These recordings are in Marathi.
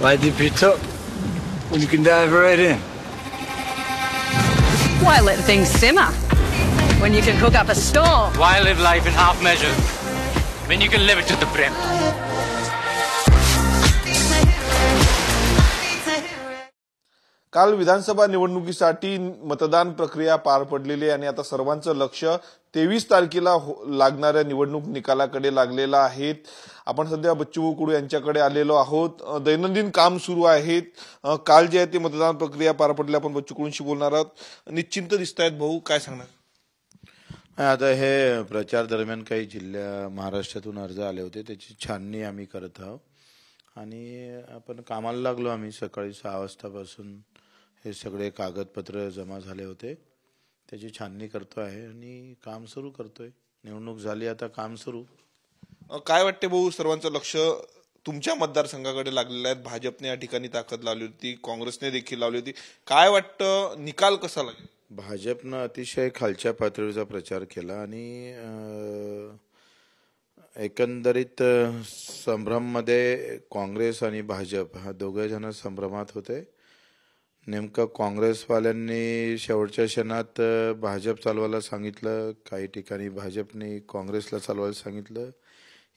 Light dip your tuck, and you can dive right in. Why let things simmer when you can cook up a storm? Why live life in half measures when you can live it to the brim? काल विधानसभा निवडणुकीसाठी मतदान प्रक्रिया पार पडलेली आहे आणि आता सर्वांचं लक्ष तेवीस तारखेला हो- लागणाऱ्या निवडणूक निकालाकडे लागलेला आहे आपण सध्या बच्चू कुडू यांच्याकडे आलेलो आहोत दैनंदिन काम सुरू आहेत काल जे आहे ते मतदान प्रक्रिया पार पडली आपण बच्चू कुडूंशी बोलणार आहोत निश्चिंत दिसत आहेत भाऊ काय सांगणार आता हे प्रचार दरम्यान काही जिल्ह्या महाराष्ट्रातून अर्ज आले होते त्याची छाननी आम्ही करत आहोत आणि आपण कामाला लागलो आम्ही सकाळी सहा वाजतापासून हे सगळे कागदपत्र जमा झाले होते त्याची छाननी करतो आहे आणि काम सुरू करतोय निवडणूक झाली आता काम सुरू काय वाटते भाऊ सर्वांचं लक्ष तुमच्या मतदारसंघाकडे लागलेलं आहे भाजपने या ठिकाणी ताकद लावली होती काँग्रेसने देखील लावली होती काय वाटतं निकाल कसा लागेल भाजपनं अतिशय खालच्या पातळीचा प्रचार केला आणि एकंदरीत संभ्रममध्ये काँग्रेस आणि भाजप हा दोघे जण संभ्रमात होते नेमकं काँग्रेसवाल्यांनी शेवटच्या क्षणात भाजप चालवायला सांगितलं काही ठिकाणी भाजपने काँग्रेसला चालवायला सांगितलं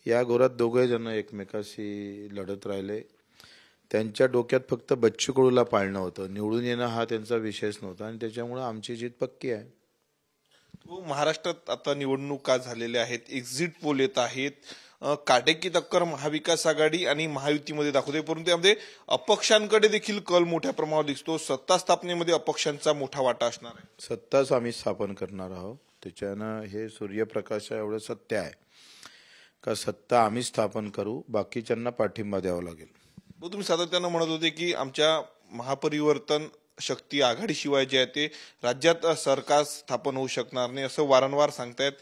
या घोरात दोघे जण एकमेकाशी लढत राहिले त्यांच्या डोक्यात फक्त बच्चू पाळणं होतं निवडून येणं हा त्यांचा विषयच नव्हता आणि त्याच्यामुळं आमची जीत पक्की आहे महाराष्ट्रात आता निवडणुका झालेल्या आहेत एक्झिट पोल येत आहेत काटेकी टक्कर महाविकास आघाडी आणि महायुतीमध्ये दाखवते परंतु यामध्ये अपक्षांकडे देखील कल मोठ्या प्रमाणावर दिसतो सत्ता स्थापनेमध्ये अपक्षांचा मोठा वाटा असणार आहे सत्ताच आम्ही स्थापन करणार आहोत त्याच्यानं हे सूर्यप्रकाश एवढं सत्य आहे का सत्ता आम्ही स्थापन करू बाकीच्यांना पाठिंबा द्यावा लागेल तुम्ही सातत्यानं म्हणत होते की आमच्या महापरिवर्तन शक्ती आघाडीशिवाय जे आहे ते राज्यात सरकार स्थापन होऊ शकणार नाही असं वारंवार सांगतायत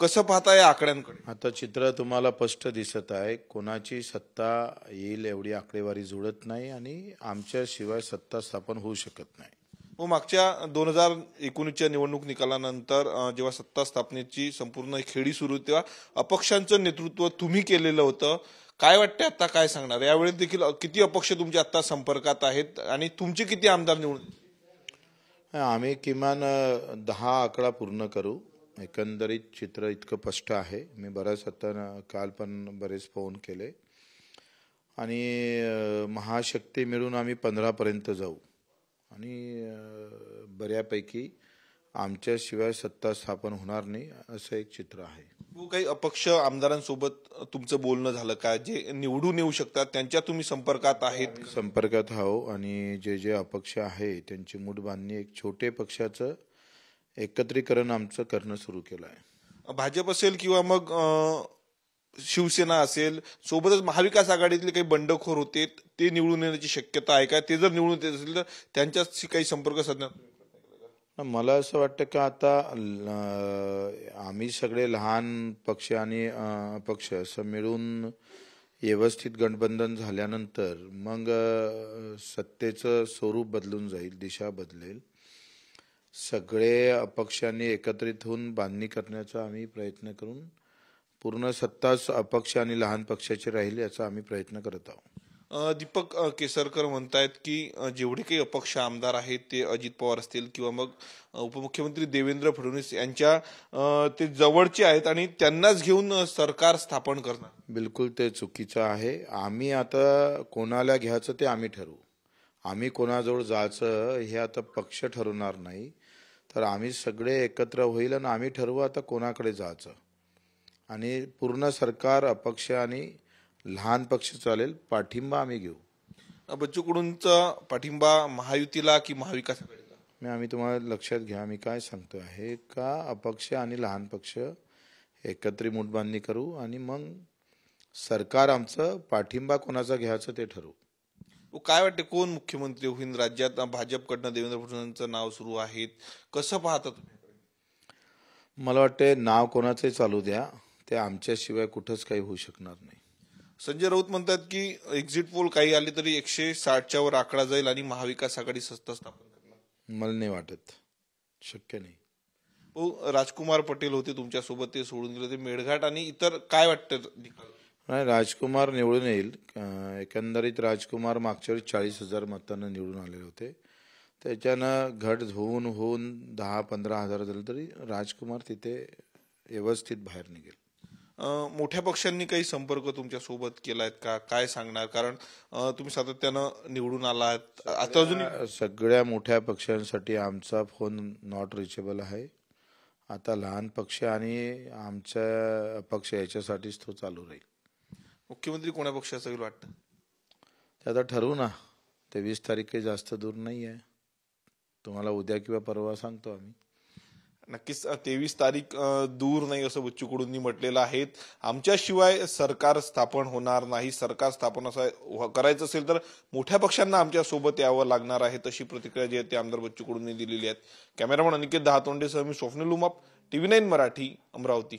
कसं पाहता या आकड्यांकडे आता चित्र तुम्हाला स्पष्ट दिसत आहे कोणाची सत्ता येईल एवढी आकडेवारी जुळत नाही आणि आमच्याशिवाय सत्ता स्थापन होऊ शकत नाही मग मागच्या दोन हजार एकोणीसच्या निवडणूक निकालानंतर जेव्हा सत्ता स्थापनेची संपूर्ण खेळी सुरू तेव्हा अपक्षांचं नेतृत्व तुम्ही केलेलं होतं काय वाटतं आता काय सांगणार यावेळी देखील किती अपक्ष तुमच्या आता संपर्कात आहेत आणि तुमचे किती आमदार निवडून आम्ही किमान दहा आकडा पूर्ण करू एकंदरीत चित्र इतकं स्पष्ट आहे मी बऱ्याच आता काल पण बरेच फोन केले आणि महाशक्ती मिळून आम्ही पंधरापर्यंत जाऊ आणि बऱ्यापैकी आमच्याशिवाय सत्ता स्थापन होणार नाही असं एक चित्र आहे काही अपक्ष आमदारांसोबत तुमचं बोलणं झालं का जे निवडून येऊ शकतात त्यांच्या तुम्ही संपर्कात आहेत संपर्कात आहो आणि जे जे अपक्ष आहे त्यांची बांधणी एक छोटे पक्षाचं एकत्रीकरण आमचं करणं सुरू केलं आहे भाजप असेल किंवा मग शिवसेना असेल सोबतच महाविकास आघाडीतले काही बंडखोर होते ते निवडून येण्याची शक्यता आहे का ते जर निवडून येत असेल तर त्यांच्याशी काही संपर्क साधण्यात मला असं वाटतं का आता आम्ही सगळे लहान पक्ष आणि पक्ष असं मिळून व्यवस्थित गठबंधन झाल्यानंतर मग सत्तेचं स्वरूप बदलून जाईल दिशा बदलेल सगळे अपक्षांनी एकत्रित होऊन बांधणी करण्याचा आम्ही प्रयत्न करून पूर्ण सत्ताच अपक्ष आणि लहान पक्षाचे राहील याचा आम्ही प्रयत्न करत आहोत दीपक केसरकर म्हणतायत की जेवढे काही अपक्ष आमदार आहेत ते अजित पवार असतील किंवा मग उपमुख्यमंत्री देवेंद्र फडणवीस यांच्या ते जवळचे आहेत आणि त्यांनाच घेऊन सरकार स्थापन करणार बिलकुल ते चुकीचं आहे आम्ही आता कोणाला घ्यायचं ते आम्ही ठरवू आम्ही कोणाजवळ जायचं हे आता पक्ष ठरवणार नाही तर आम्ही सगळे एकत्र होईल आणि आम्ही ठरवू आता कोणाकडे जायचं आणि पूर्ण सरकार अपक्ष आणि लहान पक्ष चालेल पाठिंबा आम्ही घेऊ बच्चू कडूंचा पाठिंबा महायुतीला की महाविकास मी आम्ही तुम्हाला लक्षात घ्या आम्ही काय सांगतो आहे का अपक्ष आणि लहान पक्ष एकत्रित मुठबांधणी करू आणि मग सरकार आमचं पाठिंबा कोणाचा घ्यायचं ते ठरवू काय वाटते कोण मुख्यमंत्री होईल राज्यात भाजपकडनं देवेंद्र फडणवीसांचं नाव सुरू आहे कसं पाहता तुम्ही मला वाटते नाव कोणाचंही चालू द्या ते आमच्याशिवाय कुठंच काही होऊ शकणार नाही संजय राऊत म्हणतात की एक्झिट पोल काही आले तरी एकशे साठच्या वर आकडा जाईल आणि महाविकास आघाडी सत्ता स्थापन मला नाही वाटत शक्य नाही हो, राजकुमार पटेल होते तुमच्यासोबत ते सोडून गेले ते मेळघाट आणि इतर काय वाटतं नाही राजकुमार निवडून येईल एकंदरीत राजकुमार मागच्या वेळी चाळीस हजार मतांना निवडून आलेले होते त्याच्यानं घट होऊन होऊन दहा पंधरा हजार झालं तरी राजकुमार तिथे व्यवस्थित बाहेर निघेल मोठ्या पक्षांनी काही संपर्क तुमच्या सोबत केलायत का काय सांगणार कारण तुम्ही सातत्यानं निवडून आलात आता अजून सगळ्या मोठ्या पक्षांसाठी आमचा फोन नॉट रिचेबल आहे आता लहान पक्ष आणि आमच्या पक्ष याच्यासाठीच तो चालू राहील मुख्यमंत्री कोणा पक्षाचा होईल वाटतं ते आता ठरवू ना ते वीस तारीख जास्त दूर नाही आहे तुम्हाला उद्या किंवा परवा सांगतो आम्ही नक्कीच तेवीस तारीख दूर नाही असं बच्चू कुडूंनी म्हटलेलं आहे आमच्याशिवाय सरकार स्थापन होणार नाही सरकार स्थापन असं हो, करायचं असेल तर मोठ्या पक्षांना आमच्या सोबत यावं लागणार आहे तशी प्रतिक्रिया जी आहे ती आमदार बच्चू कुडूंनी दिलेली आहेत कॅमेरामन अनिकेत सह मी उमाप टीव्ही नाईन मराठी अमरावती